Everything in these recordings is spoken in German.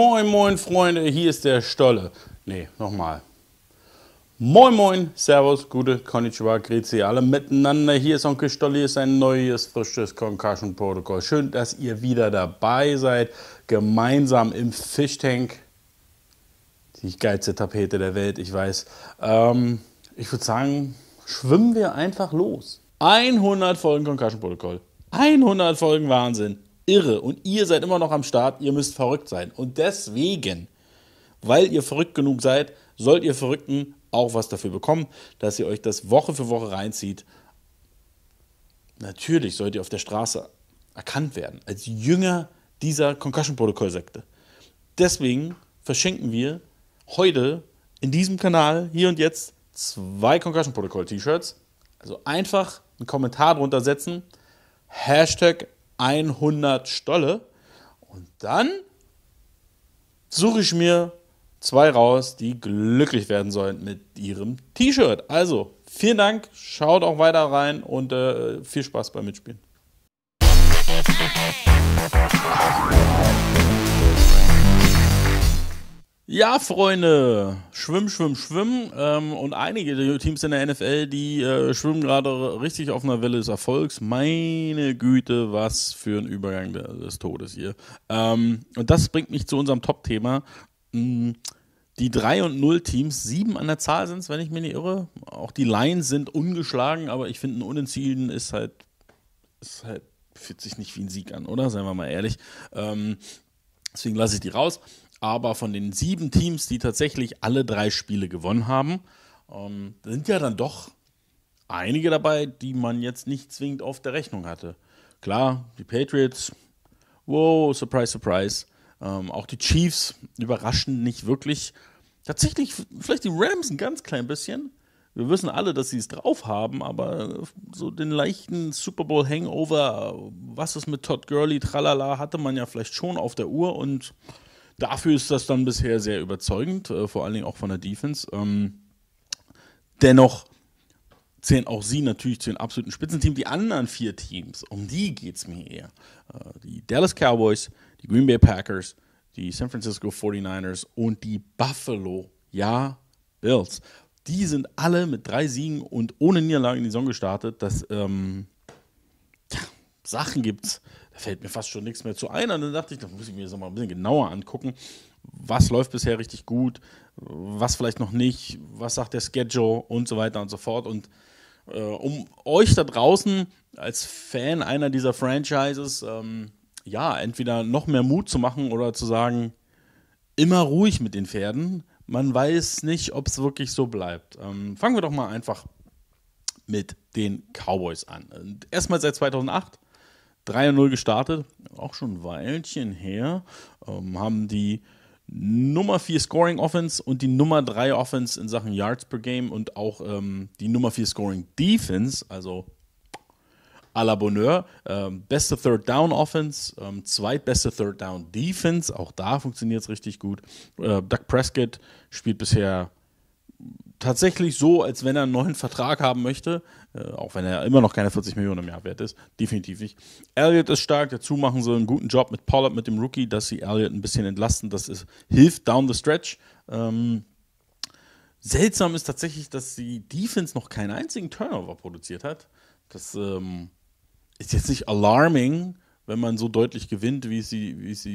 Moin, moin, Freunde, hier ist der Stolle. Nee, nochmal. Moin, moin, Servus, Gute, Konnichiwa, Grüezi, alle miteinander. Hier ist Onkel Stolle, hier ist ein neues, frisches Concussion Protokoll. Schön, dass ihr wieder dabei seid, gemeinsam im Fishtank. Die geilste Tapete der Welt, ich weiß. Ähm, ich würde sagen, schwimmen wir einfach los. 100 Folgen Concussion Protokoll. 100 Folgen Wahnsinn irre und ihr seid immer noch am Start, ihr müsst verrückt sein. Und deswegen, weil ihr verrückt genug seid, sollt ihr Verrückten auch was dafür bekommen, dass ihr euch das Woche für Woche reinzieht. Natürlich sollt ihr auf der Straße erkannt werden, als Jünger dieser Concussion-Protokoll-Sekte. Deswegen verschenken wir heute in diesem Kanal hier und jetzt zwei Concussion-Protokoll-T-Shirts. Also einfach einen Kommentar drunter setzen. Hashtag 100 Stolle. Und dann suche ich mir zwei raus, die glücklich werden sollen mit ihrem T-Shirt. Also, vielen Dank, schaut auch weiter rein und äh, viel Spaß beim Mitspielen. Ja, Freunde, schwimm, schwimm, schwimm. Ähm, und einige Teams in der NFL, die äh, schwimmen gerade richtig auf einer Welle des Erfolgs. Meine Güte, was für ein Übergang des Todes hier. Ähm, und das bringt mich zu unserem Top-Thema. Mm, die 3 und 0 Teams, sieben an der Zahl sind es, wenn ich mich nicht irre. Auch die Lions sind ungeschlagen, aber ich finde, ein Unentschieden ist halt, ist halt, fühlt sich nicht wie ein Sieg an, oder? Seien wir mal ehrlich. Ähm, deswegen lasse ich die raus aber von den sieben Teams, die tatsächlich alle drei Spiele gewonnen haben, ähm, sind ja dann doch einige dabei, die man jetzt nicht zwingend auf der Rechnung hatte. Klar, die Patriots, wow, surprise, surprise. Ähm, auch die Chiefs überraschen nicht wirklich. Tatsächlich, vielleicht die Rams ein ganz klein bisschen. Wir wissen alle, dass sie es drauf haben, aber so den leichten Super Bowl Hangover, was ist mit Todd Gurley, tralala, hatte man ja vielleicht schon auf der Uhr und Dafür ist das dann bisher sehr überzeugend, äh, vor allen Dingen auch von der Defense. Ähm, dennoch zählen auch sie natürlich zu den absoluten Spitzenteams. Die anderen vier Teams, um die geht es mir eher. Äh, die Dallas Cowboys, die Green Bay Packers, die San Francisco 49ers und die Buffalo, ja, Bills. Die sind alle mit drei Siegen und ohne Niederlage in die Saison gestartet. Das, ähm, ja, Sachen gibt's fällt mir fast schon nichts mehr zu ein. Und dann dachte ich, da muss ich mir das mal ein bisschen genauer angucken. Was läuft bisher richtig gut? Was vielleicht noch nicht? Was sagt der Schedule? Und so weiter und so fort. Und äh, um euch da draußen als Fan einer dieser Franchises, ähm, ja, entweder noch mehr Mut zu machen oder zu sagen, immer ruhig mit den Pferden. Man weiß nicht, ob es wirklich so bleibt. Ähm, fangen wir doch mal einfach mit den Cowboys an. Erstmal seit 2008 3-0 gestartet, auch schon ein Weilchen her, ähm, haben die Nummer 4 Scoring Offense und die Nummer 3 Offense in Sachen Yards per Game und auch ähm, die Nummer 4 Scoring Defense, also à la Bonheur. Ähm, beste Third Down Offense, ähm, zweitbeste Third Down Defense, auch da funktioniert es richtig gut. Äh, Doug Prescott spielt bisher tatsächlich so, als wenn er einen neuen Vertrag haben möchte, äh, auch wenn er immer noch keine 40 Millionen im Jahr wert ist, definitiv nicht. Elliott ist stark, dazu machen sie einen guten Job mit Pollard, mit dem Rookie, dass sie Elliott ein bisschen entlasten, das ist, hilft down the stretch. Ähm, seltsam ist tatsächlich, dass die Defense noch keinen einzigen Turnover produziert hat. Das ähm, ist jetzt nicht alarming, wenn man so deutlich gewinnt, wie es die, wie es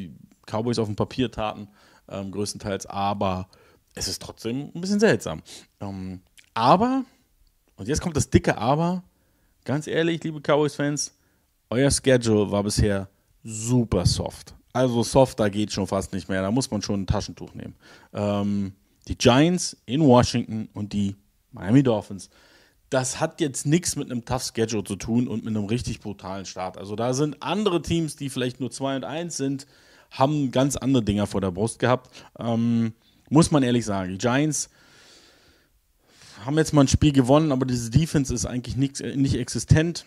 Cowboys auf dem Papier taten, ähm, größtenteils, aber es ist trotzdem ein bisschen seltsam. Ähm, aber, und jetzt kommt das dicke Aber, ganz ehrlich, liebe Cowboys-Fans, euer Schedule war bisher super soft. Also soft, da geht schon fast nicht mehr. Da muss man schon ein Taschentuch nehmen. Ähm, die Giants in Washington und die Miami Dolphins. Das hat jetzt nichts mit einem Tough Schedule zu tun und mit einem richtig brutalen Start. Also da sind andere Teams, die vielleicht nur 2 und 1 sind, haben ganz andere Dinger vor der Brust gehabt. Ähm, muss man ehrlich sagen. Die Giants haben jetzt mal ein Spiel gewonnen, aber diese Defense ist eigentlich nicht, äh, nicht existent.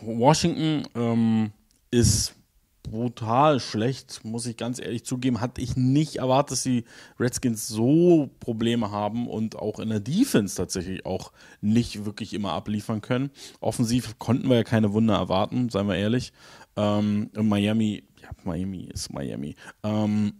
Washington ähm, ist brutal schlecht, muss ich ganz ehrlich zugeben. Hatte ich nicht erwartet, dass die Redskins so Probleme haben und auch in der Defense tatsächlich auch nicht wirklich immer abliefern können. Offensiv konnten wir ja keine Wunder erwarten, seien wir ehrlich. Ähm, Miami, ja, Miami ist Miami. Ähm,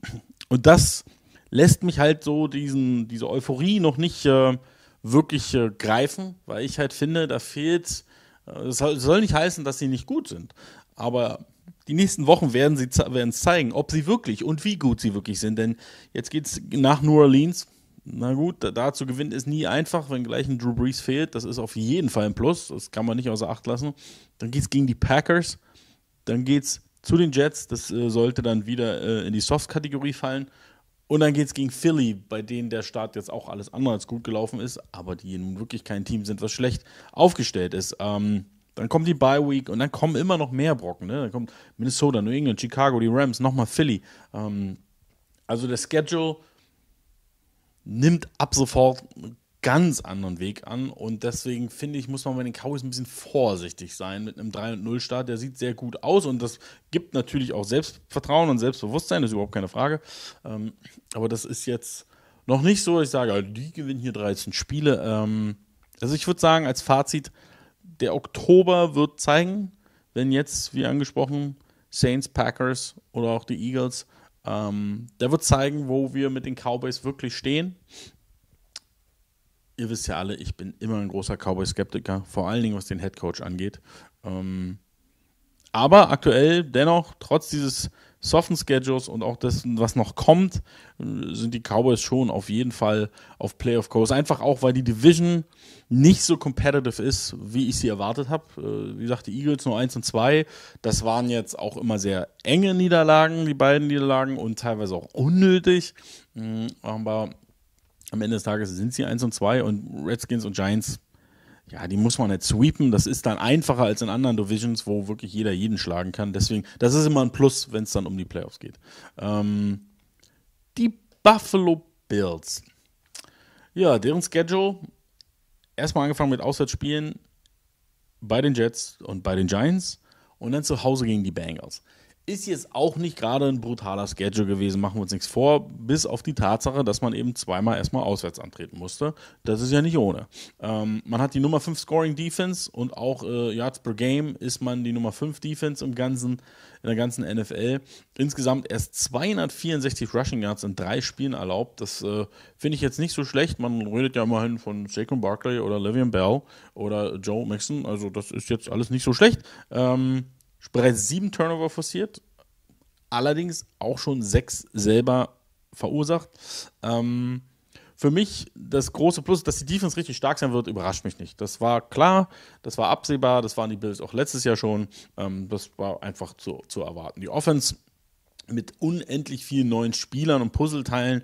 und das lässt mich halt so diesen, diese Euphorie noch nicht äh, wirklich äh, greifen, weil ich halt finde, da fehlt äh, es soll, soll nicht heißen, dass sie nicht gut sind, aber die nächsten Wochen werden sie werden es zeigen, ob sie wirklich und wie gut sie wirklich sind. Denn jetzt geht es nach New Orleans. Na gut, da, zu gewinnen ist nie einfach, wenn gleich ein Drew Brees fehlt. Das ist auf jeden Fall ein Plus. Das kann man nicht außer Acht lassen. Dann geht es gegen die Packers. Dann geht es zu den Jets. Das äh, sollte dann wieder äh, in die Soft-Kategorie fallen. Und dann geht es gegen Philly, bei denen der Start jetzt auch alles andere als gut gelaufen ist, aber die nun wirklich kein Team sind, was schlecht aufgestellt ist. Ähm, dann kommt die Bye Week und dann kommen immer noch mehr Brocken. Ne? Dann kommt Minnesota, New England, Chicago, die Rams, nochmal Philly. Ähm, also der Schedule nimmt ab sofort ganz anderen Weg an. Und deswegen finde ich, muss man bei den Cowboys ein bisschen vorsichtig sein mit einem 3-0-Start. Der sieht sehr gut aus und das gibt natürlich auch Selbstvertrauen und Selbstbewusstsein, das ist überhaupt keine Frage. Ähm, aber das ist jetzt noch nicht so, ich sage, die gewinnen hier 13 Spiele. Ähm, also ich würde sagen, als Fazit, der Oktober wird zeigen, wenn jetzt, wie angesprochen, Saints, Packers oder auch die Eagles, ähm, der wird zeigen, wo wir mit den Cowboys wirklich stehen ihr wisst ja alle, ich bin immer ein großer Cowboy-Skeptiker, vor allen Dingen was den Headcoach angeht. Ähm, aber aktuell dennoch, trotz dieses soften Schedules und auch dessen, was noch kommt, äh, sind die Cowboys schon auf jeden Fall auf Playoff Course. Einfach auch, weil die Division nicht so competitive ist, wie ich sie erwartet habe. Äh, wie gesagt, die Eagles nur 1 und 2. Das waren jetzt auch immer sehr enge Niederlagen, die beiden Niederlagen und teilweise auch unnötig. Mhm, aber am Ende des Tages sind sie 1 und 2 und Redskins und Giants, ja, die muss man nicht sweepen. Das ist dann einfacher als in anderen Divisions, wo wirklich jeder jeden schlagen kann. Deswegen, das ist immer ein Plus, wenn es dann um die Playoffs geht. Ähm, die Buffalo Bills. Ja, deren Schedule erstmal angefangen mit Auswärtsspielen bei den Jets und bei den Giants und dann zu Hause gegen die Bengals ist jetzt auch nicht gerade ein brutaler Schedule gewesen, machen wir uns nichts vor, bis auf die Tatsache, dass man eben zweimal erstmal auswärts antreten musste. Das ist ja nicht ohne. Ähm, man hat die Nummer 5 Scoring Defense und auch äh, Yards per Game ist man die Nummer 5 Defense im ganzen, in der ganzen NFL. Insgesamt erst 264 Rushing Yards in drei Spielen erlaubt. Das äh, finde ich jetzt nicht so schlecht. Man redet ja immerhin von Saquon Barkley oder Livian Bell oder Joe Mixon. Also das ist jetzt alles nicht so schlecht. Ähm, bereits sieben Turnover forciert, allerdings auch schon sechs selber verursacht. Ähm, für mich das große Plus, dass die Defense richtig stark sein wird, überrascht mich nicht. Das war klar, das war absehbar, das waren die Bills auch letztes Jahr schon. Ähm, das war einfach zu, zu erwarten. Die Offense mit unendlich vielen neuen Spielern und Puzzleteilen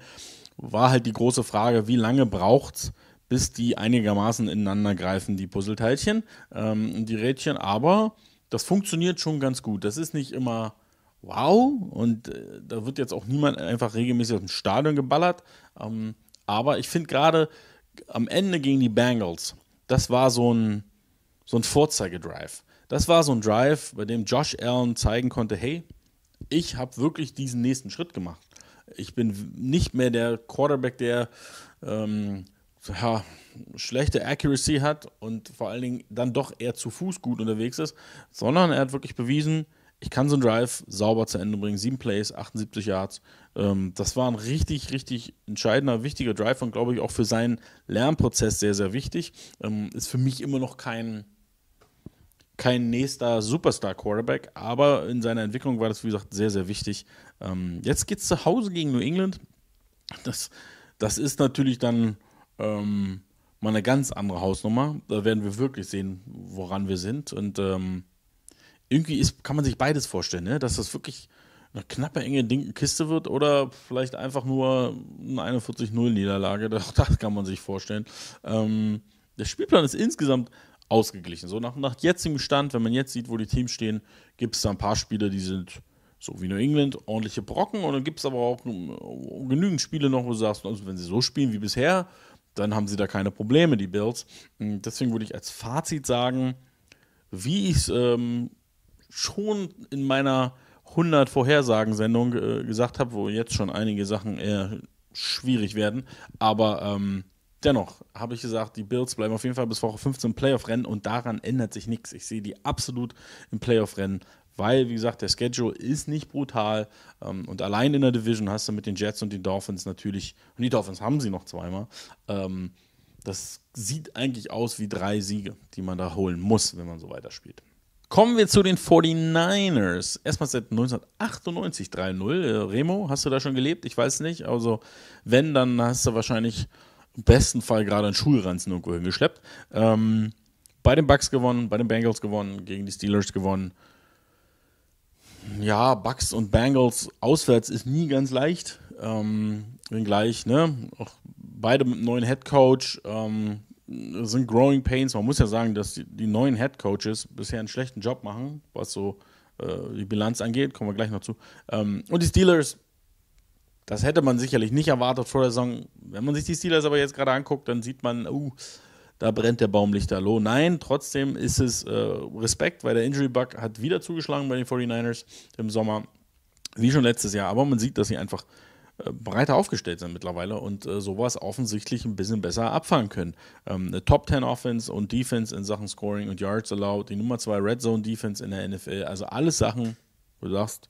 war halt die große Frage, wie lange braucht es, bis die einigermaßen ineinander greifen, die Puzzleteilchen, ähm, die Rädchen. Aber das funktioniert schon ganz gut. Das ist nicht immer wow und äh, da wird jetzt auch niemand einfach regelmäßig aus dem Stadion geballert. Ähm, aber ich finde gerade am Ende gegen die Bengals, das war so ein, so ein Vorzeigedrive. Das war so ein Drive, bei dem Josh Allen zeigen konnte, hey, ich habe wirklich diesen nächsten Schritt gemacht. Ich bin nicht mehr der Quarterback, der ähm, ja, schlechte Accuracy hat und vor allen Dingen dann doch eher zu Fuß gut unterwegs ist, sondern er hat wirklich bewiesen, ich kann so einen Drive sauber zu Ende bringen. Sieben Plays, 78 Yards. Ähm, das war ein richtig, richtig entscheidender, wichtiger Drive und glaube ich auch für seinen Lernprozess sehr, sehr wichtig. Ähm, ist für mich immer noch kein, kein nächster Superstar-Quarterback, aber in seiner Entwicklung war das, wie gesagt, sehr, sehr wichtig. Ähm, jetzt geht es zu Hause gegen New England. Das, das ist natürlich dann ähm, mal eine ganz andere Hausnummer. Da werden wir wirklich sehen, woran wir sind. Und ähm, irgendwie ist, kann man sich beides vorstellen, ne? dass das wirklich eine knappe, enge Kiste wird oder vielleicht einfach nur eine 41-0-Niederlage. Das, das, kann man sich vorstellen. Ähm, der Spielplan ist insgesamt ausgeglichen. So nach, nach jetzigem Stand, wenn man jetzt sieht, wo die Teams stehen, gibt es da ein paar Spiele, die sind so wie New England, ordentliche Brocken. Und dann gibt es aber auch ähm, genügend Spiele noch, wo du sagst, also wenn sie so spielen wie bisher, dann haben sie da keine Probleme, die Bills. Hm, deswegen würde ich als Fazit sagen, wie ich es ähm, schon in meiner 100 Vorhersagensendung äh, gesagt habe, wo jetzt schon einige Sachen eher schwierig werden, aber ähm, dennoch habe ich gesagt, die Bills bleiben auf jeden Fall bis Woche 15 im Playoff-Rennen und daran ändert sich nichts. Ich sehe die absolut im Playoff-Rennen weil, wie gesagt, der Schedule ist nicht brutal ähm, und allein in der Division hast du mit den Jets und den Dolphins natürlich, und die Dolphins haben sie noch zweimal, ähm, das sieht eigentlich aus wie drei Siege, die man da holen muss, wenn man so weiterspielt. Kommen wir zu den 49ers. Erstmal seit 1998 3-0. Äh, Remo, hast du da schon gelebt? Ich weiß nicht. Also, wenn, dann hast du wahrscheinlich im besten Fall gerade einen Schulranzen irgendwo hingeschleppt. Ähm, bei den Bucks gewonnen, bei den Bengals gewonnen, gegen die Steelers gewonnen ja, Bucks und Bengals auswärts ist nie ganz leicht. Ähm, wenngleich, ne, auch beide mit einem neuen Headcoach ähm, sind Growing Pains. Man muss ja sagen, dass die, die neuen Headcoaches bisher einen schlechten Job machen, was so äh, die Bilanz angeht. Kommen wir gleich noch zu. Ähm, und die Steelers, das hätte man sicherlich nicht erwartet vor der Saison. Wenn man sich die Steelers aber jetzt gerade anguckt, dann sieht man, uh, da brennt der Baum lichterloh. Nein, trotzdem ist es äh, Respekt, weil der Injury Bug hat wieder zugeschlagen bei den 49ers im Sommer, wie schon letztes Jahr. Aber man sieht, dass sie einfach äh, breiter aufgestellt sind mittlerweile und äh, sowas offensichtlich ein bisschen besser abfangen können. Ähm, eine Top 10 Offense und Defense in Sachen Scoring und Yards allowed, die Nummer 2 Red Zone Defense in der NFL, also alles Sachen, wo du sagst,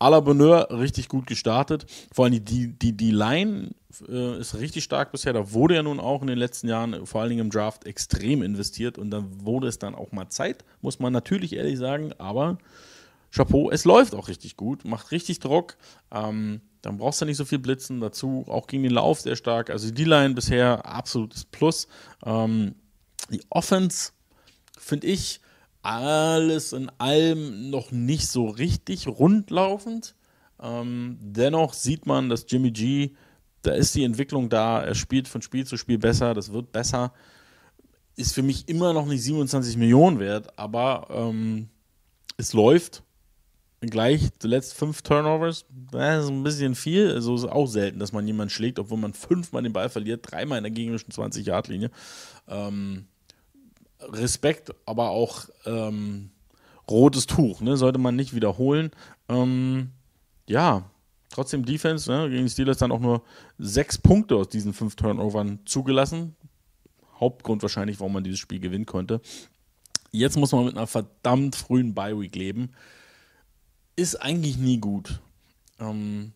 à la Bonheur richtig gut gestartet. Vor allem die, die, die Line äh, ist richtig stark bisher. Da wurde ja nun auch in den letzten Jahren, äh, vor allen Dingen im Draft, extrem investiert und dann wurde es dann auch mal Zeit, muss man natürlich ehrlich sagen. Aber Chapeau, es läuft auch richtig gut, macht richtig Druck. Ähm, dann brauchst du nicht so viel Blitzen dazu, auch gegen den Lauf sehr stark. Also die Line bisher absolutes Plus. Ähm, die Offense, finde ich, alles in allem noch nicht so richtig rundlaufend. Ähm, dennoch sieht man, dass Jimmy G, da ist die Entwicklung da, er spielt von Spiel zu Spiel besser, das wird besser. Ist für mich immer noch nicht 27 Millionen wert, aber ähm, es läuft. Gleich zuletzt fünf Turnovers, das ist ein bisschen viel. Also ist auch selten, dass man jemanden schlägt, obwohl man fünfmal den Ball verliert, dreimal in der gegnerischen 20-Yard-Linie. Ähm, Respekt, aber auch ähm, rotes Tuch, ne? sollte man nicht wiederholen. Ähm, ja, trotzdem Defense, ne? gegen die Steelers dann auch nur sechs Punkte aus diesen fünf Turnovern zugelassen. Hauptgrund wahrscheinlich, warum man dieses Spiel gewinnen konnte. Jetzt muss man mit einer verdammt frühen Bye-Week leben. Ist eigentlich nie gut. Ähm,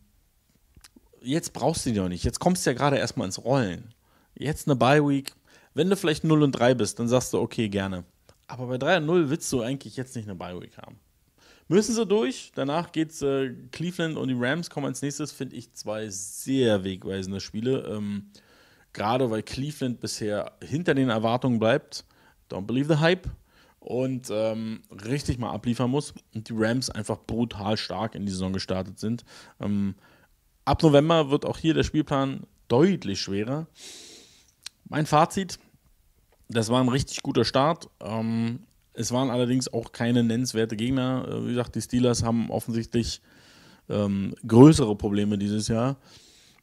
jetzt brauchst du die doch nicht. Jetzt kommst du ja gerade erstmal ins Rollen. Jetzt eine Bye-Week wenn du vielleicht 0 und 3 bist, dann sagst du, okay, gerne. Aber bei 3 und 0 willst du eigentlich jetzt nicht eine Bi-Week haben. Müssen sie durch. Danach geht's äh, Cleveland und die Rams kommen als nächstes, finde ich, zwei sehr wegweisende Spiele. Ähm, Gerade weil Cleveland bisher hinter den Erwartungen bleibt. Don't believe the hype. Und ähm, richtig mal abliefern muss. Und die Rams einfach brutal stark in die Saison gestartet sind. Ähm, ab November wird auch hier der Spielplan deutlich schwerer. Mein Fazit, das war ein richtig guter Start. Ähm, es waren allerdings auch keine nennenswerte Gegner. Äh, wie gesagt, die Steelers haben offensichtlich ähm, größere Probleme dieses Jahr.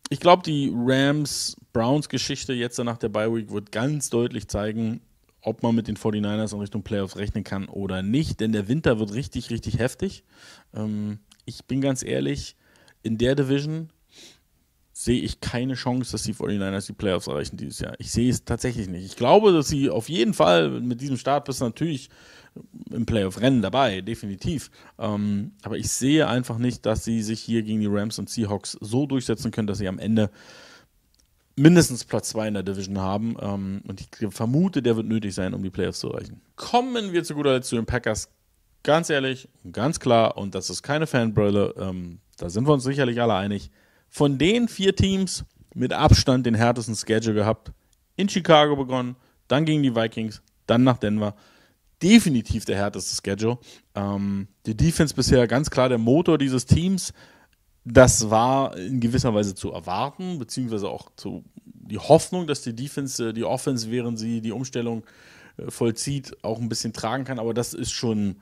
Ich glaube, die Rams-Browns-Geschichte jetzt nach der Bye-Week wird ganz deutlich zeigen, ob man mit den 49ers in Richtung Playoffs rechnen kann oder nicht, denn der Winter wird richtig, richtig heftig. Ähm, ich bin ganz ehrlich, in der Division sehe ich keine Chance, dass die 49ers die Playoffs erreichen dieses Jahr. Ich sehe es tatsächlich nicht. Ich glaube, dass sie auf jeden Fall mit diesem Start bis natürlich im Playoff-Rennen dabei, definitiv. Ähm, aber ich sehe einfach nicht, dass sie sich hier gegen die Rams und Seahawks so durchsetzen können, dass sie am Ende mindestens Platz 2 in der Division haben. Ähm, und ich vermute, der wird nötig sein, um die Playoffs zu erreichen. Kommen wir zu guter Letzt zu den Packers. Ganz ehrlich, ganz klar, und das ist keine Fanbrille, ähm, da sind wir uns sicherlich alle einig von den vier Teams mit Abstand den härtesten Schedule gehabt. In Chicago begonnen, dann gegen die Vikings, dann nach Denver. Definitiv der härteste Schedule. Ähm, die Defense bisher ganz klar der Motor dieses Teams. Das war in gewisser Weise zu erwarten, beziehungsweise auch zu, die Hoffnung, dass die Defense, äh, die Offense, während sie die Umstellung äh, vollzieht, auch ein bisschen tragen kann. Aber das ist schon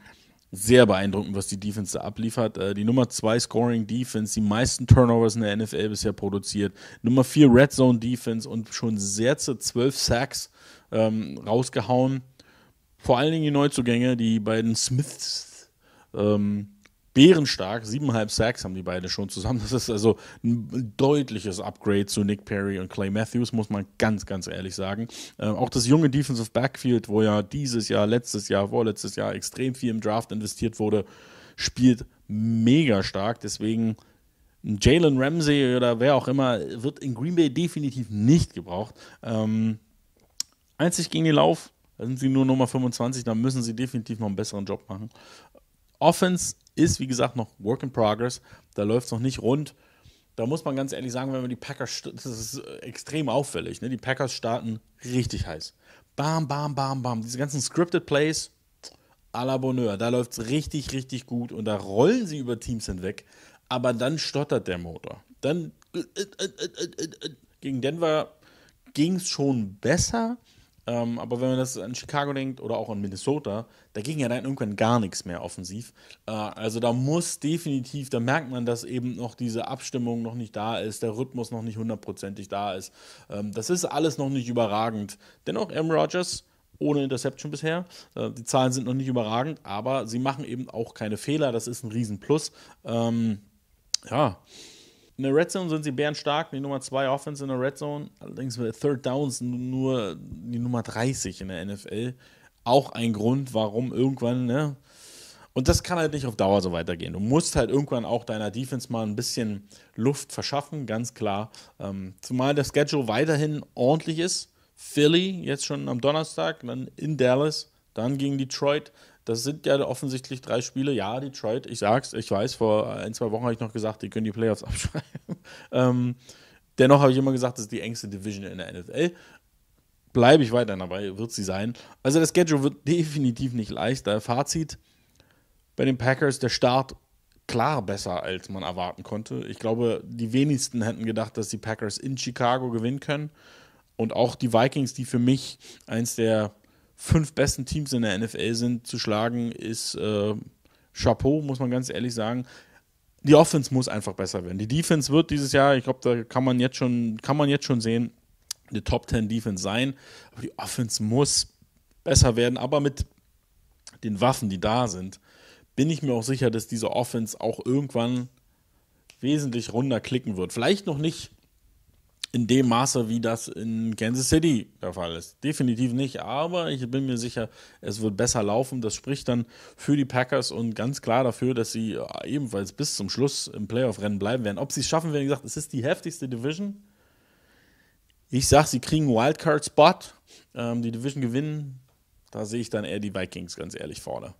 sehr beeindruckend, was die Defense da abliefert. Äh, die Nummer 2 Scoring Defense, die meisten Turnovers in der NFL bisher produziert. Nummer 4 Red Zone Defense und schon sehr zu 12 Sacks ähm, rausgehauen. Vor allen Dingen die Neuzugänge, die beiden Smiths. Ähm, bärenstark. Siebeneinhalb Sacks haben die beide schon zusammen. Das ist also ein deutliches Upgrade zu Nick Perry und Clay Matthews, muss man ganz, ganz ehrlich sagen. Äh, auch das junge Defensive Backfield, wo ja dieses Jahr, letztes Jahr, vorletztes Jahr extrem viel im Draft investiert wurde, spielt mega stark. Deswegen Jalen Ramsey oder wer auch immer wird in Green Bay definitiv nicht gebraucht. Ähm, einzig gegen den Lauf sind sie nur Nummer 25, da müssen sie definitiv noch einen besseren Job machen. Offense ist, wie gesagt, noch Work in Progress. Da läuft es noch nicht rund. Da muss man ganz ehrlich sagen, wenn man die Packers, das ist äh, extrem auffällig. Ne? Die Packers starten richtig heiß. Bam, bam, bam, bam. Diese ganzen scripted Plays, à la Bonheur. Da läuft es richtig, richtig gut und da rollen sie über Teams hinweg. Aber dann stottert der Motor. Dann äh, äh, äh, äh, äh gegen Denver ging es schon besser. Ähm, aber wenn man das an Chicago denkt oder auch an Minnesota, da ging ja dann irgendwann gar nichts mehr offensiv. Äh, also da muss definitiv, da merkt man, dass eben noch diese Abstimmung noch nicht da ist, der Rhythmus noch nicht hundertprozentig da ist. Ähm, das ist alles noch nicht überragend. Dennoch, M. Rogers ohne Interception bisher. Äh, die Zahlen sind noch nicht überragend, aber sie machen eben auch keine Fehler. Das ist ein Riesenplus. Ähm, ja. In der Red Zone sind sie bärenstark, die Nummer 2 Offense in der Red Zone. Allerdings bei Third Downs nur die Nummer 30 in der NFL. Auch ein Grund, warum irgendwann, ne? Und das kann halt nicht auf Dauer so weitergehen. Du musst halt irgendwann auch deiner Defense mal ein bisschen Luft verschaffen, ganz klar. Ähm, zumal der Schedule weiterhin ordentlich ist. Philly jetzt schon am Donnerstag, dann in Dallas, dann gegen Detroit, das sind ja offensichtlich drei Spiele. Ja, Detroit, ich sag's, ich weiß, vor ein, zwei Wochen habe ich noch gesagt, die können die Playoffs abschreiben. ähm, dennoch habe ich immer gesagt, das ist die engste Division in der NFL. Bleibe ich weiter dabei, wird sie sein. Also das Schedule wird definitiv nicht leichter. Fazit bei den Packers, der Start klar besser, als man erwarten konnte. Ich glaube, die wenigsten hätten gedacht, dass die Packers in Chicago gewinnen können. Und auch die Vikings, die für mich eins der fünf besten Teams in der NFL sind, zu schlagen, ist äh, Chapeau, muss man ganz ehrlich sagen. Die Offense muss einfach besser werden. Die Defense wird dieses Jahr, ich glaube, da kann man jetzt schon, kann man jetzt schon sehen, eine Top 10 Defense sein. Aber die Offense muss besser werden. Aber mit den Waffen, die da sind, bin ich mir auch sicher, dass diese Offense auch irgendwann wesentlich runder klicken wird. Vielleicht noch nicht in dem Maße, wie das in Kansas City der Fall ist. Definitiv nicht, aber ich bin mir sicher, es wird besser laufen. Das spricht dann für die Packers und ganz klar dafür, dass sie äh, ebenfalls bis zum Schluss im Playoff-Rennen bleiben werden. Ob sie es schaffen, werden, wie gesagt, es ist die heftigste Division. Ich sage, sie kriegen einen Wildcard-Spot, ähm, die Division gewinnen. Da sehe ich dann eher die Vikings ganz ehrlich vorne.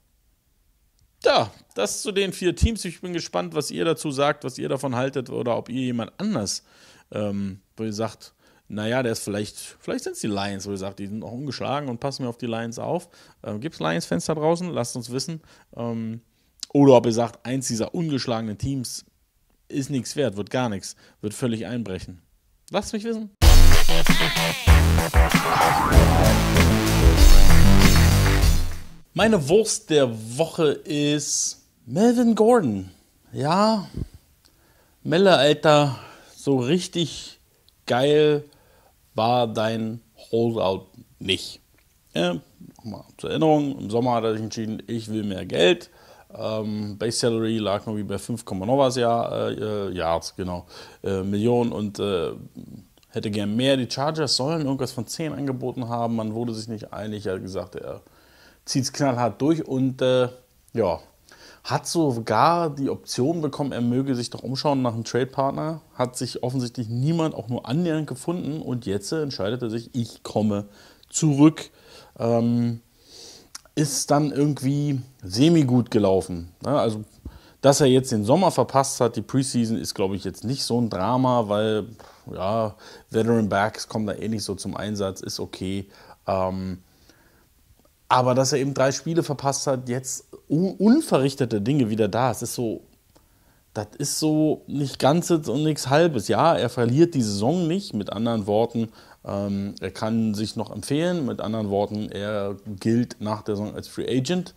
Ja, das zu den vier Teams. Ich bin gespannt, was ihr dazu sagt, was ihr davon haltet oder ob ihr jemand anders ähm, wo ihr sagt, naja, der ist vielleicht, vielleicht sind es die Lions, wo ihr sagt, die sind auch ungeschlagen und passen wir auf die Lions auf. Ähm, Gibt es Lions-Fans da draußen? Lasst uns wissen. Ähm, oder ob ihr sagt, eins dieser ungeschlagenen Teams ist nichts wert, wird gar nichts, wird völlig einbrechen. Lasst mich wissen. Meine Wurst der Woche ist Melvin Gordon. Ja, Melle, Alter, so richtig geil war dein Holdout nicht. Ja, nochmal zur Erinnerung, im Sommer hat er sich entschieden, ich will mehr Geld. Ähm, Base Salary lag irgendwie bei 5, noch was Jahr, äh, äh, Yards, genau, äh, Millionen und äh, hätte gern mehr. Die Chargers sollen irgendwas von 10 angeboten haben. Man wurde sich nicht einig. Er hat gesagt, er zieht es knallhart durch und äh, ja, hat sogar die Option bekommen, er möge sich doch umschauen nach einem Trade-Partner. Hat sich offensichtlich niemand auch nur annähernd gefunden und jetzt entscheidet er sich, ich komme zurück. Ähm, ist dann irgendwie semi-gut gelaufen. Ja, ne? also, dass er jetzt den Sommer verpasst hat, die Preseason, ist, glaube ich, jetzt nicht so ein Drama, weil, ja, Veteran Backs kommen da eh nicht so zum Einsatz, ist okay. Ähm, aber dass er eben drei Spiele verpasst hat, jetzt unverrichtete Dinge wieder da. Es ist so, das ist so nicht ganzes und nichts Halbes. Ja, er verliert die Saison nicht, mit anderen Worten, ähm, er kann sich noch empfehlen, mit anderen Worten, er gilt nach der Saison als Free Agent.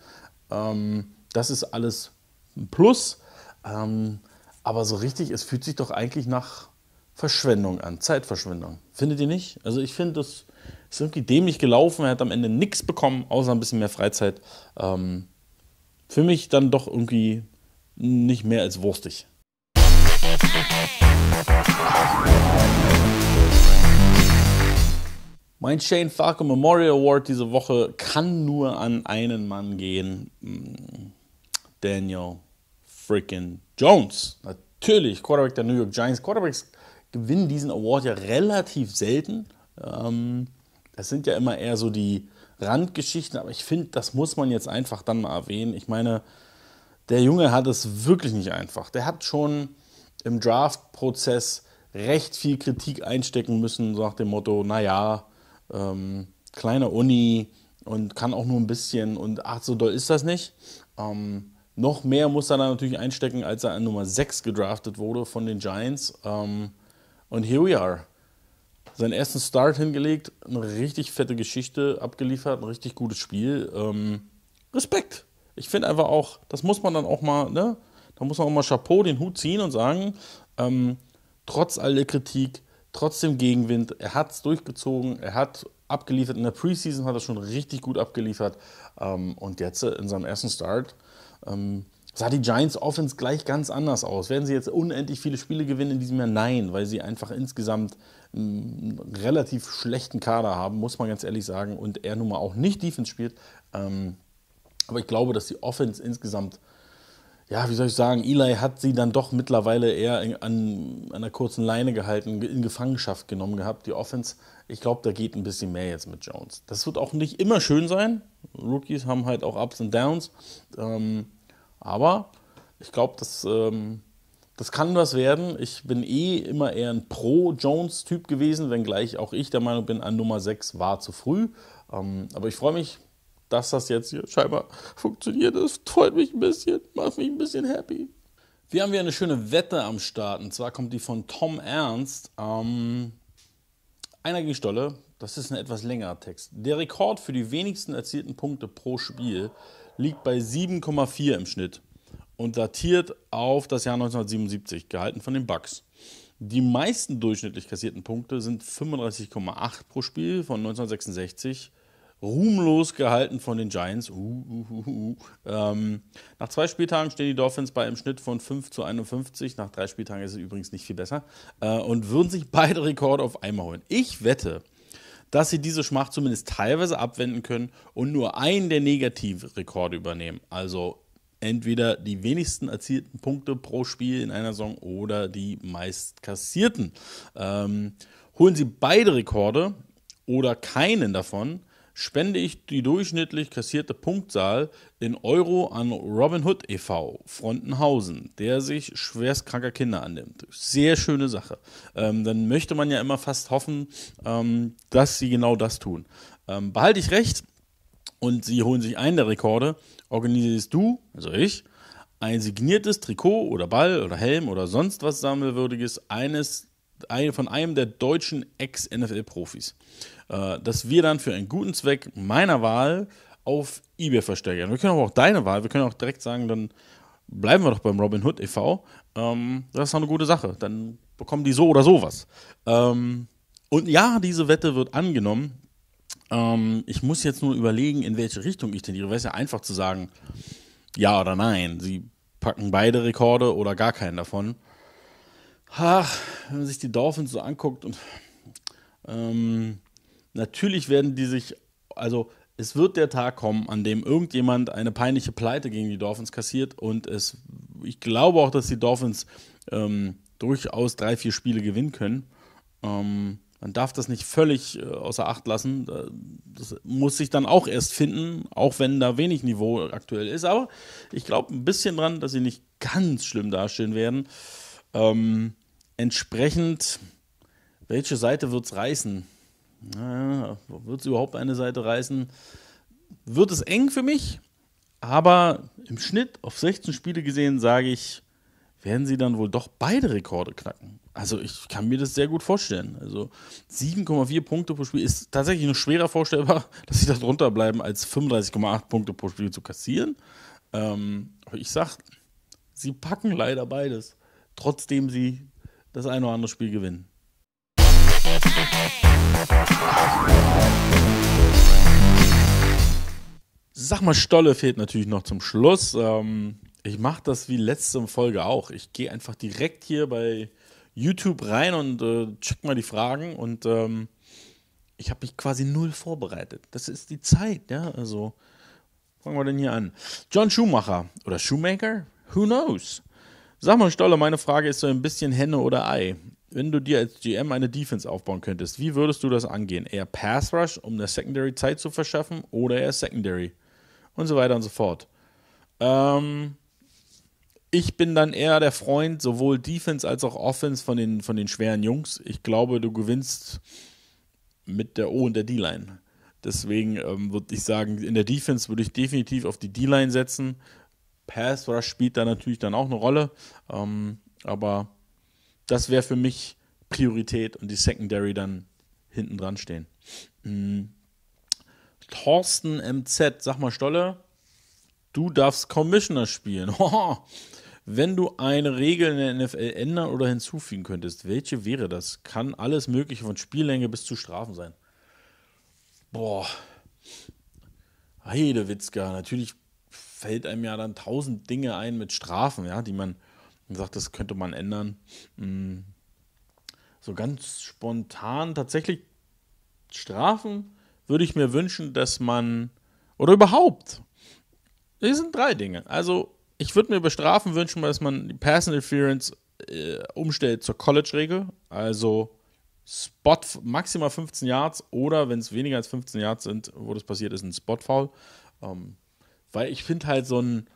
Ähm, das ist alles ein Plus. Ähm, aber so richtig, es fühlt sich doch eigentlich nach Verschwendung an, Zeitverschwendung. Findet ihr nicht? Also ich finde, das ist irgendwie dämlich gelaufen. Er hat am Ende nichts bekommen, außer ein bisschen mehr Freizeit. Ähm, für mich dann doch irgendwie nicht mehr als wurstig. Mein Shane Farco Memorial Award diese Woche kann nur an einen Mann gehen. Mm, Daniel freaking Jones. Natürlich, Quarterback der New York Giants. Quarterbacks gewinnen diesen Award ja relativ selten. Ähm, das sind ja immer eher so die Randgeschichten, aber ich finde, das muss man jetzt einfach dann mal erwähnen. Ich meine, der Junge hat es wirklich nicht einfach. Der hat schon im Draft-Prozess recht viel Kritik einstecken müssen, so nach dem Motto, naja, ähm, kleine Uni und kann auch nur ein bisschen und ach, so doll ist das nicht. Ähm, noch mehr muss er da natürlich einstecken, als er an Nummer 6 gedraftet wurde von den Giants. Ähm, und here we are seinen ersten Start hingelegt, eine richtig fette Geschichte abgeliefert, ein richtig gutes Spiel. Ähm, Respekt. Ich finde einfach auch, das muss man dann auch mal, ne? Da muss man auch mal Chapeau den Hut ziehen und sagen, ähm, trotz all der Kritik, trotz dem Gegenwind, er hat es durchgezogen, er hat abgeliefert. In der Preseason hat er schon richtig gut abgeliefert. Ähm, und jetzt äh, in seinem ersten Start ähm, sah die Giants Offense gleich ganz anders aus. Werden sie jetzt unendlich viele Spiele gewinnen in diesem Jahr? Nein, weil sie einfach insgesamt einen relativ schlechten Kader haben, muss man ganz ehrlich sagen, und er nun mal auch nicht Defense spielt. Ähm, aber ich glaube, dass die Offense insgesamt, ja, wie soll ich sagen, Eli hat sie dann doch mittlerweile eher an, einer kurzen Leine gehalten, in Gefangenschaft genommen gehabt, die Offense. Ich glaube, da geht ein bisschen mehr jetzt mit Jones. Das wird auch nicht immer schön sein. Rookies haben halt auch Ups und Downs. Ähm, aber ich glaube, das, ähm, das kann was werden. Ich bin eh immer eher ein Pro-Jones-Typ gewesen, wenngleich auch ich der Meinung bin, an Nummer 6 war zu früh. Ähm, aber ich freue mich, dass das jetzt hier scheinbar funktioniert. Das freut mich ein bisschen, macht mich ein bisschen happy. Wir haben hier eine schöne Wette am Start. Und zwar kommt die von Tom Ernst. Ähm, einer gegen Stolle. Das ist ein etwas längerer Text. Der Rekord für die wenigsten erzielten Punkte pro Spiel liegt bei 7,4 im Schnitt und datiert auf das Jahr 1977, gehalten von den Bucks. Die meisten durchschnittlich kassierten Punkte sind 35,8 pro Spiel von 1966 ruhmlos gehalten von den Giants. Uh uh, uh, uh, uh, ähm, nach zwei Spieltagen stehen die Dolphins bei einem Schnitt von 5 zu 51. Nach drei Spieltagen ist es übrigens nicht viel besser. Äh, und würden sich beide Rekorde auf einmal holen. Ich wette, dass sie diese Schmach zumindest teilweise abwenden können und nur einen der Negativrekorde übernehmen. Also entweder die wenigsten erzielten Punkte pro Spiel in einer Saison oder die meist kassierten. Ähm, holen sie beide Rekorde oder keinen davon, spende ich die durchschnittlich kassierte Punktzahl in Euro an Robin Hood e.V. Frontenhausen, der sich schwerstkranker Kinder annimmt. Sehr schöne Sache. Ähm, dann möchte man ja immer fast hoffen, ähm, dass sie genau das tun. Ähm, behalte ich recht und sie holen sich einen der Rekorde, organisierst du, also ich, ein signiertes Trikot oder Ball oder Helm oder sonst was Sammelwürdiges eines von einem der deutschen Ex-NFL-Profis, äh, dass wir dann für einen guten Zweck meiner Wahl auf eBay versteigern. Wir können aber auch deine Wahl, wir können auch direkt sagen, dann bleiben wir doch beim Robin Hood e.V. Ähm, das ist doch eine gute Sache. Dann bekommen die so oder sowas. Ähm, und ja, diese Wette wird angenommen. Ähm, ich muss jetzt nur überlegen, in welche Richtung ich tendiere. Wäre es ja einfach zu sagen, ja oder nein. Sie packen beide Rekorde oder gar keinen davon ach, wenn man sich die Dolphins so anguckt und ähm, natürlich werden die sich, also es wird der Tag kommen, an dem irgendjemand eine peinliche Pleite gegen die Dolphins kassiert und es, ich glaube auch, dass die Dolphins ähm, durchaus drei, vier Spiele gewinnen können. Ähm, man darf das nicht völlig äh, außer Acht lassen. Das muss sich dann auch erst finden, auch wenn da wenig Niveau aktuell ist. Aber ich glaube ein bisschen dran, dass sie nicht ganz schlimm dastehen werden. Ähm, entsprechend, welche Seite wird es reißen? Naja, wird es überhaupt eine Seite reißen? Wird es eng für mich? Aber im Schnitt auf 16 Spiele gesehen, sage ich, werden sie dann wohl doch beide Rekorde knacken. Also ich kann mir das sehr gut vorstellen. Also 7,4 Punkte pro Spiel ist tatsächlich nur schwerer vorstellbar, dass sie da drunter bleiben, als 35,8 Punkte pro Spiel zu kassieren. Ähm, aber ich sage, sie packen leider beides. Trotzdem sie das ein oder andere Spiel gewinnen. Sag mal, Stolle fehlt natürlich noch zum Schluss. Ähm, ich mache das wie letzte Folge auch. Ich gehe einfach direkt hier bei YouTube rein und äh, check mal die Fragen und ähm, ich habe mich quasi null vorbereitet. Das ist die Zeit, ja. Also fangen wir denn hier an. John Schumacher oder Shoemaker? Who knows? Sag mal, Stolle, meine Frage ist so ein bisschen Henne oder Ei. Wenn du dir als GM eine Defense aufbauen könntest, wie würdest du das angehen? Eher Pass Rush, um der Secondary Zeit zu verschaffen, oder eher Secondary? Und so weiter und so fort. Ähm, ich bin dann eher der Freund, sowohl Defense als auch Offense von den, von den schweren Jungs. Ich glaube, du gewinnst mit der O und der D-Line. Deswegen ähm, würde ich sagen, in der Defense würde ich definitiv auf die D-Line setzen. Pass oder spielt da natürlich dann auch eine Rolle. Ähm, aber das wäre für mich Priorität und die Secondary dann hinten dran stehen. Mhm. Thorsten MZ, sag mal Stolle, du darfst Commissioner spielen. Wenn du eine Regel in der NFL ändern oder hinzufügen könntest, welche wäre das? Kann alles Mögliche von Spiellänge bis zu Strafen sein. Boah. Heidewitzka, natürlich fällt einem ja dann tausend Dinge ein mit Strafen, ja, die man, sagt, das könnte man ändern. Mm, so ganz spontan tatsächlich Strafen würde ich mir wünschen, dass man oder überhaupt. Es sind drei Dinge. Also ich würde mir Strafen wünschen, dass man die Pass Interference äh, umstellt zur College-Regel. Also Spot maximal 15 Yards oder wenn es weniger als 15 Yards sind, wo das passiert ist, ein Spot-Foul. Ähm, weil ich finde halt so ein,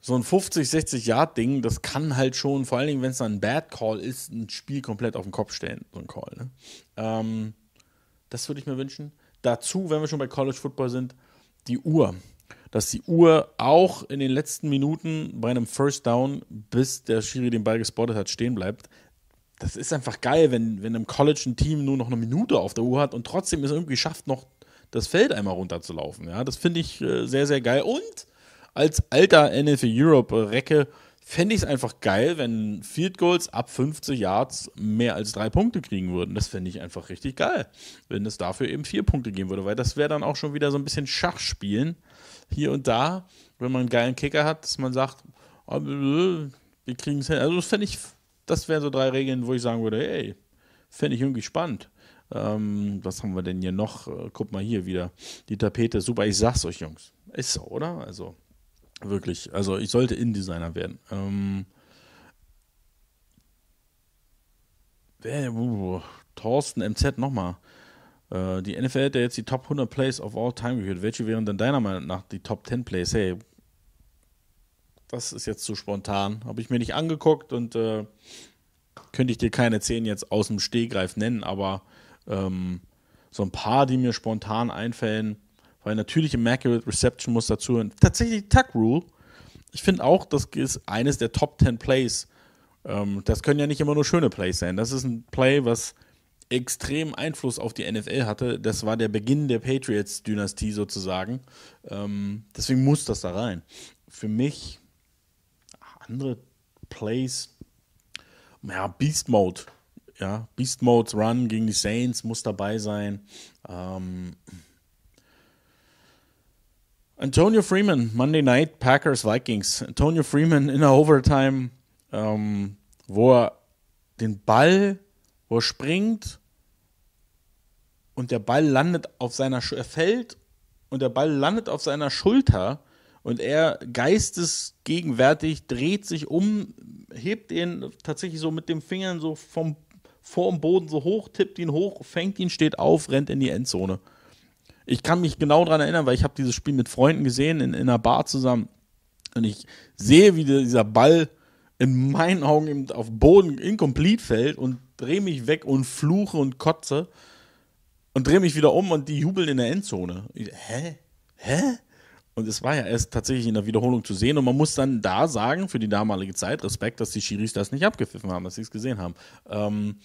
so ein 50, 60 Yard Ding, das kann halt schon, vor allen Dingen, wenn es dann ein Bad Call ist, ein Spiel komplett auf den Kopf stellen, so ein Call. Ne? Ähm, das würde ich mir wünschen. Dazu, wenn wir schon bei College Football sind, die Uhr. Dass die Uhr auch in den letzten Minuten bei einem First Down, bis der Schiri den Ball gespottet hat, stehen bleibt. Das ist einfach geil, wenn, wenn im College ein Team nur noch eine Minute auf der Uhr hat und trotzdem es irgendwie schafft, noch das Feld einmal runterzulaufen. Ja, das finde ich äh, sehr, sehr geil. Und als alter NFL Europe-Recke fände ich es einfach geil, wenn Field Goals ab 50 Yards mehr als drei Punkte kriegen würden. Das fände ich einfach richtig geil, wenn es dafür eben vier Punkte geben würde, weil das wäre dann auch schon wieder so ein bisschen Schachspielen hier und da, wenn man einen geilen Kicker hat, dass man sagt, oh, äh, wir kriegen es hin. Also das fände ich, das wären so drei Regeln, wo ich sagen würde, hey, fände ich irgendwie spannend. Ähm, was haben wir denn hier noch? Äh, guck mal hier wieder. Die Tapete, super, ich sag's euch, Jungs. Ist so, oder? Also, wirklich. Also, ich sollte InDesigner werden. Ähm, wer, Thorsten MZ nochmal. Äh, die NFL hätte jetzt die Top 100 Plays of all time gehört. Welche wären denn deiner Meinung nach die Top 10 Plays? Hey, das ist jetzt zu spontan. Habe ich mir nicht angeguckt und äh, könnte ich dir keine 10 jetzt aus dem Stehgreif nennen, aber ähm, so ein paar, die mir spontan einfällen, weil natürlich Immaculate Reception muss dazu. Und tatsächlich Tuck Rule. Ich finde auch, das ist eines der Top 10 Plays. Ähm, das können ja nicht immer nur schöne Plays sein. Das ist ein Play, was extrem Einfluss auf die NFL hatte. Das war der Beginn der Patriots-Dynastie sozusagen. Ähm, deswegen muss das da rein. Für mich andere Plays, ja, Beast Mode ja, Beast Modes Run gegen die Saints muss dabei sein. Ähm, Antonio Freeman, Monday Night Packers Vikings. Antonio Freeman in der Overtime, ähm, wo er den Ball, wo er springt und der Ball landet auf seiner, er fällt und der Ball landet auf seiner Schulter und er geistesgegenwärtig dreht sich um, hebt ihn tatsächlich so mit den Fingern so vom vor dem Boden so hoch, tippt ihn hoch, fängt ihn, steht auf, rennt in die Endzone. Ich kann mich genau daran erinnern, weil ich habe dieses Spiel mit Freunden gesehen, in, in einer Bar zusammen. Und ich sehe, wie dieser Ball in meinen Augen auf Boden incomplete fällt und drehe mich weg und fluche und kotze und drehe mich wieder um und die jubeln in der Endzone. Ich, hä? Hä? Und es war ja erst tatsächlich in der Wiederholung zu sehen. Und man muss dann da sagen, für die damalige Zeit, Respekt, dass die Schiris das nicht abgepfiffen haben, dass sie es gesehen haben. Ähm,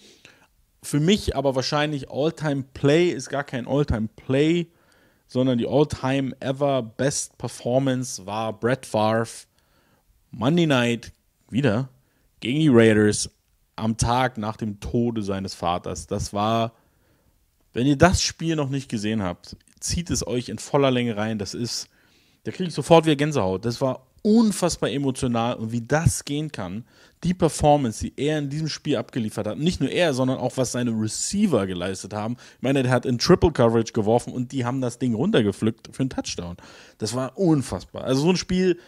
für mich aber wahrscheinlich All-Time-Play ist gar kein All-Time-Play, sondern die All-Time-Ever-Best-Performance war Brett Favre Monday Night wieder gegen die Raiders am Tag nach dem Tode seines Vaters. Das war, wenn ihr das Spiel noch nicht gesehen habt, zieht es euch in voller Länge rein. Das ist da kriege ich sofort wieder Gänsehaut. Das war unfassbar emotional und wie das gehen kann, die Performance, die er in diesem Spiel abgeliefert hat, nicht nur er, sondern auch was seine Receiver geleistet haben. Ich meine, der hat in Triple Coverage geworfen und die haben das Ding runtergepflückt für einen Touchdown. Das war unfassbar. Also so ein Spiel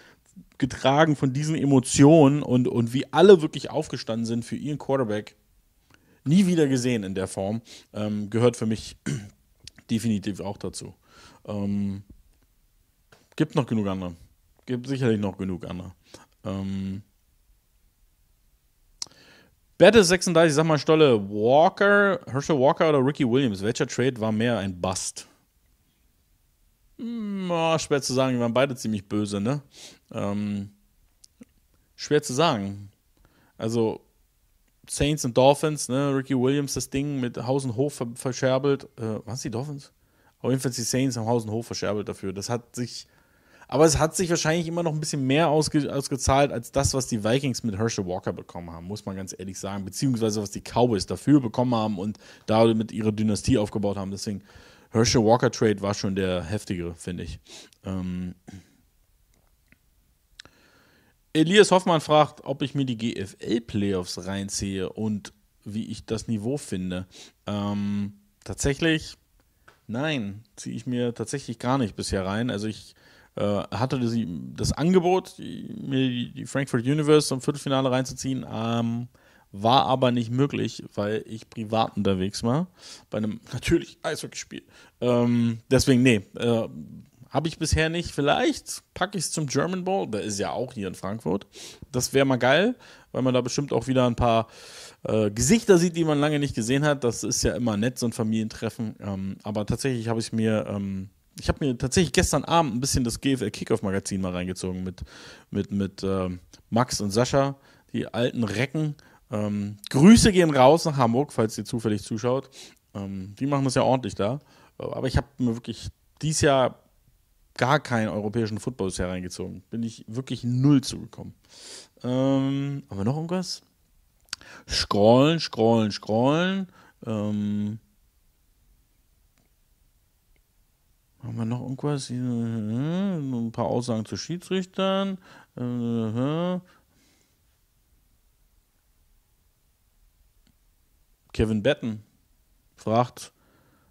getragen von diesen Emotionen und, und wie alle wirklich aufgestanden sind für ihren Quarterback. Nie wieder gesehen in der Form. Ähm, gehört für mich definitiv auch dazu. Ähm, Gibt noch genug andere. Gibt sicherlich noch genug andere. Ähm. Battle 36, sag mal Stolle, Walker, Herschel Walker oder Ricky Williams, welcher Trade war mehr ein Bust? Hm, oh, schwer zu sagen, die waren beide ziemlich böse, ne? Ähm, schwer zu sagen. Also, Saints und Dolphins, ne? Ricky Williams das Ding mit Haus und Hof ver verscherbelt. Äh, was die Dolphins? Auf jeden Fall die Saints haben Haus und Hof verscherbelt dafür. Das hat sich aber es hat sich wahrscheinlich immer noch ein bisschen mehr ausge ausgezahlt als das, was die Vikings mit Herschel Walker bekommen haben, muss man ganz ehrlich sagen. Beziehungsweise was die Cowboys dafür bekommen haben und damit ihre Dynastie aufgebaut haben. Deswegen, Herschel Walker Trade war schon der heftigere, finde ich. Ähm Elias Hoffmann fragt, ob ich mir die GFL-Playoffs reinziehe und wie ich das Niveau finde. Ähm, tatsächlich, nein, ziehe ich mir tatsächlich gar nicht bisher rein. Also ich äh, hatte sie das Angebot, mir die, die Frankfurt Universe zum Viertelfinale reinzuziehen, ähm, war aber nicht möglich, weil ich privat unterwegs war, bei einem natürlich Eishockeyspiel. Ähm, deswegen, nee, äh, habe ich bisher nicht. Vielleicht packe ich es zum German Bowl, der ist ja auch hier in Frankfurt. Das wäre mal geil, weil man da bestimmt auch wieder ein paar äh, Gesichter sieht, die man lange nicht gesehen hat. Das ist ja immer nett, so ein Familientreffen. Ähm, aber tatsächlich habe ich mir ähm, ich habe mir tatsächlich gestern Abend ein bisschen das GFL Kickoff Magazin mal reingezogen mit, mit, mit ähm, Max und Sascha, die alten Recken. Ähm, Grüße gehen raus nach Hamburg, falls ihr zufällig zuschaut. Ähm, die machen das ja ordentlich da. Aber ich habe mir wirklich dieses Jahr gar keinen europäischen Football bisher reingezogen. Bin ich wirklich null zugekommen. Ähm, haben wir noch irgendwas? Scrollen, scrollen, scrollen. Ähm, Haben wir noch irgendwas? Äh, ein paar Aussagen zu Schiedsrichtern. Äh, äh, Kevin Betten fragt,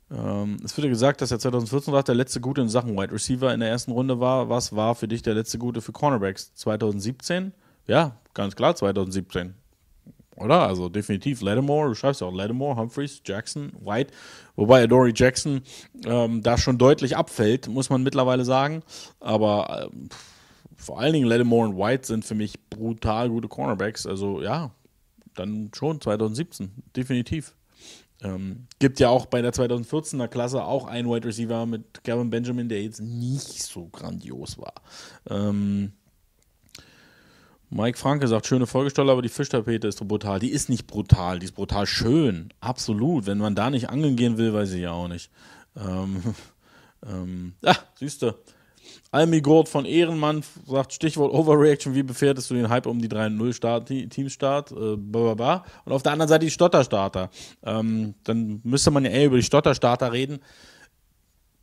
ähm, es wird ja gesagt, dass er 2014 der letzte Gute in Sachen Wide Receiver in der ersten Runde war. Was war für dich der letzte Gute für Cornerbacks? 2017? Ja, ganz klar 2017. Oder? Also definitiv Lattimore, du schreibst ja auch Lattimore, Humphreys, Jackson, White. Wobei Adoree Jackson ähm, da schon deutlich abfällt, muss man mittlerweile sagen. Aber ähm, vor allen Dingen Lattimore und White sind für mich brutal gute Cornerbacks. Also ja, dann schon 2017, definitiv. Ähm, gibt ja auch bei der 2014er Klasse auch einen Wide Receiver mit Gavin Benjamin, der jetzt nicht so grandios war. Ähm, Mike Franke sagt, schöne Folgestelle, aber die Fischtapete ist so brutal. Die ist nicht brutal, die ist brutal schön. Absolut. Wenn man da nicht angeln gehen will, weiß ich ja auch nicht. Ähm, ähm, ah, siehste. Almi Gurt von Ehrenmann sagt, Stichwort Overreaction, wie bewertest du den Hype um die 3-0 Teamstart? Äh, blah, Und auf der anderen Seite die Stotterstarter. Ähm, dann müsste man ja eher über die Stotterstarter reden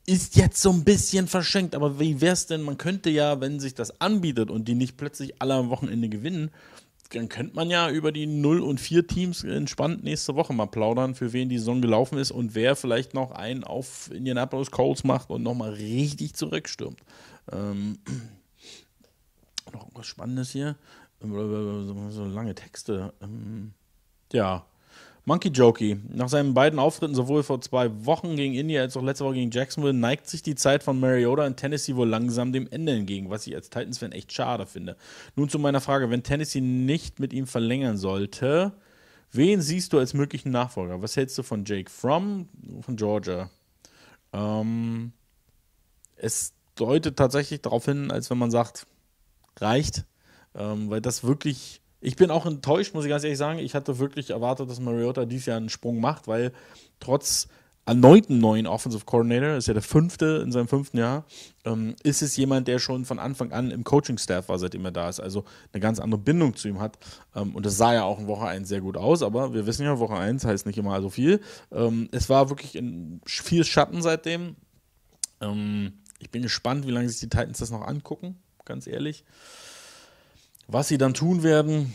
ist jetzt so ein bisschen verschenkt, aber wie wäre es denn, man könnte ja, wenn sich das anbietet und die nicht plötzlich alle am Wochenende gewinnen, dann könnte man ja über die 0 und 4 Teams entspannt nächste Woche mal plaudern, für wen die Saison gelaufen ist und wer vielleicht noch einen auf Indianapolis Colts macht und nochmal richtig zurückstürmt. Ähm, noch irgendwas Spannendes hier. Ähm, so lange Texte. Ähm, ja, Monkey Jokey. Nach seinen beiden Auftritten sowohl vor zwei Wochen gegen India als auch letzte Woche gegen Jacksonville neigt sich die Zeit von Mariota in Tennessee wohl langsam dem Ende entgegen, was ich als Titans-Fan echt schade finde. Nun zu meiner Frage, wenn Tennessee nicht mit ihm verlängern sollte, wen siehst du als möglichen Nachfolger? Was hältst du von Jake Fromm von Georgia? Ähm, es deutet tatsächlich darauf hin, als wenn man sagt, reicht, ähm, weil das wirklich ich bin auch enttäuscht, muss ich ganz ehrlich sagen. Ich hatte wirklich erwartet, dass Mariota dieses Jahr einen Sprung macht, weil trotz erneuten neuen Offensive Coordinator, ist ja der fünfte in seinem fünften Jahr, ähm, ist es jemand, der schon von Anfang an im Coaching-Staff war, seitdem er da ist, also eine ganz andere Bindung zu ihm hat. Ähm, und das sah ja auch in Woche 1 sehr gut aus, aber wir wissen ja, Woche 1 heißt nicht immer so viel. Ähm, es war wirklich viel Schatten seitdem. Ähm, ich bin gespannt, wie lange sich die Titans das noch angucken, ganz ehrlich. Was sie dann tun werden,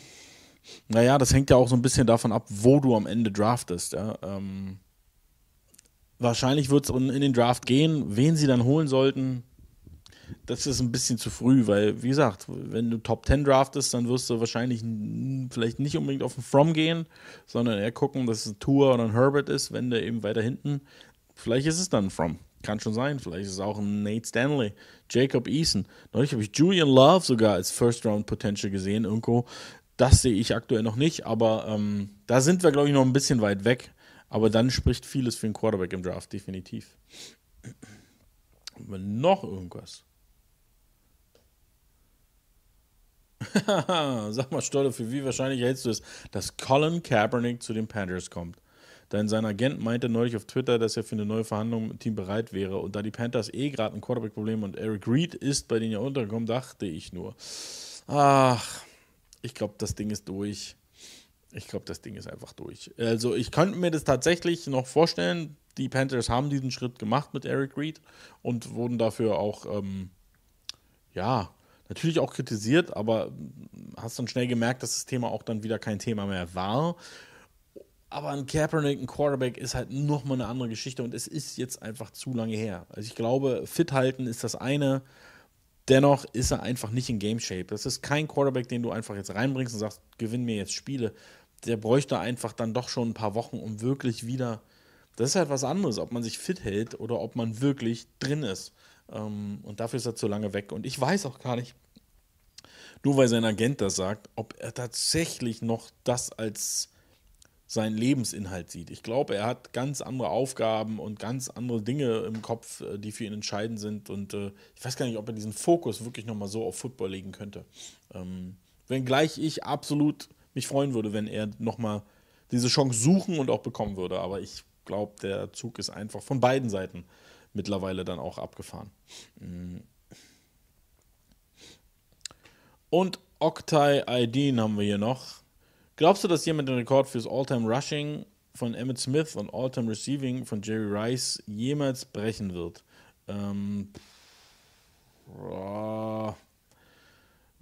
naja, das hängt ja auch so ein bisschen davon ab, wo du am Ende draftest. Ja? Ähm, wahrscheinlich wird es in den Draft gehen. Wen sie dann holen sollten, das ist ein bisschen zu früh, weil, wie gesagt, wenn du Top 10 draftest, dann wirst du wahrscheinlich vielleicht nicht unbedingt auf den From gehen, sondern eher gucken, dass es ein Tour oder ein Herbert ist, wenn der eben weiter hinten. Vielleicht ist es dann ein From. Kann schon sein. Vielleicht ist es auch ein Nate Stanley, Jacob Eason. Neulich habe ich Julian Love sogar als First Round Potential gesehen irgendwo. Das sehe ich aktuell noch nicht, aber ähm, da sind wir, glaube ich, noch ein bisschen weit weg. Aber dann spricht vieles für einen Quarterback im Draft, definitiv. noch irgendwas? Sag mal, Stolle, für wie wahrscheinlich hältst du es, dass Colin Kaepernick zu den Panthers kommt? Denn sein Agent meinte neulich auf Twitter, dass er für eine neue Verhandlung mit dem Team bereit wäre. Und da die Panthers eh gerade ein Quarterback-Problem und Eric Reed ist bei denen ja untergekommen, dachte ich nur. Ach, ich glaube, das Ding ist durch. Ich glaube, das Ding ist einfach durch. Also, ich könnte mir das tatsächlich noch vorstellen. Die Panthers haben diesen Schritt gemacht mit Eric Reed und wurden dafür auch, ähm, ja, natürlich auch kritisiert, aber hast dann schnell gemerkt, dass das Thema auch dann wieder kein Thema mehr war. Aber ein Kaepernick, ein Quarterback, ist halt nochmal eine andere Geschichte und es ist jetzt einfach zu lange her. Also ich glaube, fit halten ist das eine. Dennoch ist er einfach nicht in Game Shape. Das ist kein Quarterback, den du einfach jetzt reinbringst und sagst, gewinn mir jetzt Spiele. Der bräuchte einfach dann doch schon ein paar Wochen, um wirklich wieder. Das ist halt was anderes, ob man sich fit hält oder ob man wirklich drin ist. Ähm, und dafür ist er zu lange weg. Und ich weiß auch gar nicht, nur weil sein Agent das sagt, ob er tatsächlich noch das als seinen Lebensinhalt sieht. Ich glaube, er hat ganz andere Aufgaben und ganz andere Dinge im Kopf, äh, die für ihn entscheidend sind. Und äh, ich weiß gar nicht, ob er diesen Fokus wirklich nochmal so auf Football legen könnte. Ähm, wenngleich ich absolut mich freuen würde, wenn er nochmal diese Chance suchen und auch bekommen würde. Aber ich glaube, der Zug ist einfach von beiden Seiten mittlerweile dann auch abgefahren. Mm. Und Oktay Aydin haben wir hier noch. Glaubst du, dass jemand den Rekord fürs All-Time Rushing von Emmett Smith und All-Time Receiving von Jerry Rice jemals brechen wird? Ähm, oh,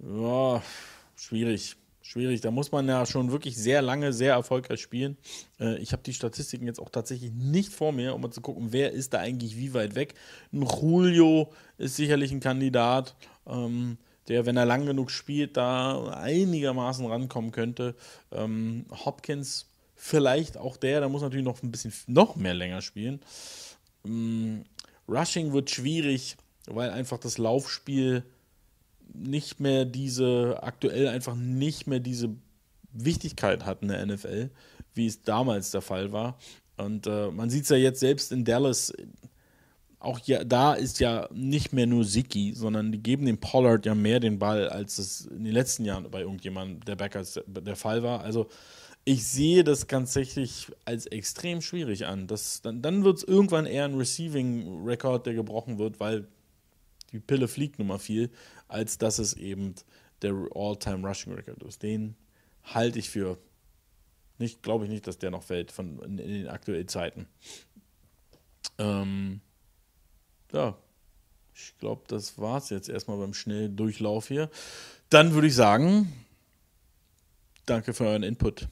oh, schwierig. Schwierig, da muss man ja schon wirklich sehr lange, sehr erfolgreich spielen. Äh, ich habe die Statistiken jetzt auch tatsächlich nicht vor mir, um mal zu gucken, wer ist da eigentlich wie weit weg. Ein Julio ist sicherlich ein Kandidat. Ähm, der, wenn er lang genug spielt, da einigermaßen rankommen könnte. Ähm, Hopkins vielleicht auch der, da muss natürlich noch ein bisschen noch mehr länger spielen. Ähm, Rushing wird schwierig, weil einfach das Laufspiel nicht mehr diese, aktuell einfach nicht mehr diese Wichtigkeit hat in der NFL, wie es damals der Fall war. Und äh, man sieht es ja jetzt selbst in Dallas, auch ja, da ist ja nicht mehr nur Siki, sondern die geben dem Pollard ja mehr den Ball, als es in den letzten Jahren bei irgendjemandem der Backers der Fall war. Also ich sehe das tatsächlich als extrem schwierig an. Das, dann dann wird es irgendwann eher ein Receiving-Record, der gebrochen wird, weil die Pille fliegt nun mal viel, als dass es eben der All-Time-Rushing-Record ist. Den halte ich für nicht, glaube ich nicht, dass der noch fällt von, in, in den aktuellen Zeiten. Ähm, ja, ich glaube, das war es jetzt erstmal beim Schnelldurchlauf hier. Dann würde ich sagen, danke für euren Input.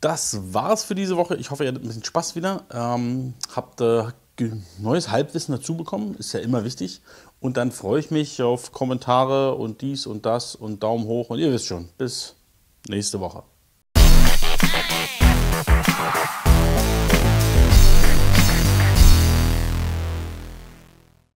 Das war's für diese Woche. Ich hoffe, ihr hattet ein bisschen Spaß wieder. Ähm, habt äh, neues Halbwissen dazu bekommen, ist ja immer wichtig. Und dann freue ich mich auf Kommentare und dies und das und Daumen hoch und ihr wisst schon, bis nächste Woche.